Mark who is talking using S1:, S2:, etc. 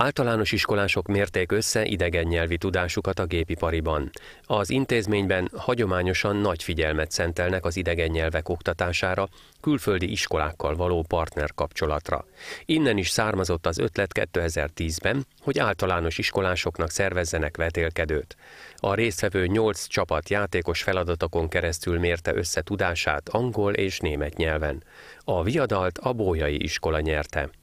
S1: Általános iskolások mérték össze idegen nyelvi tudásukat a gépipariban. Az intézményben hagyományosan nagy figyelmet szentelnek az idegen nyelvek oktatására, külföldi iskolákkal való partnerkapcsolatra. Innen is származott az ötlet 2010-ben, hogy általános iskolásoknak szervezzenek vetélkedőt. A résztvevő 8 csapat játékos feladatokon keresztül mérte össze tudását angol és német nyelven. A viadalt a Bójai iskola nyerte.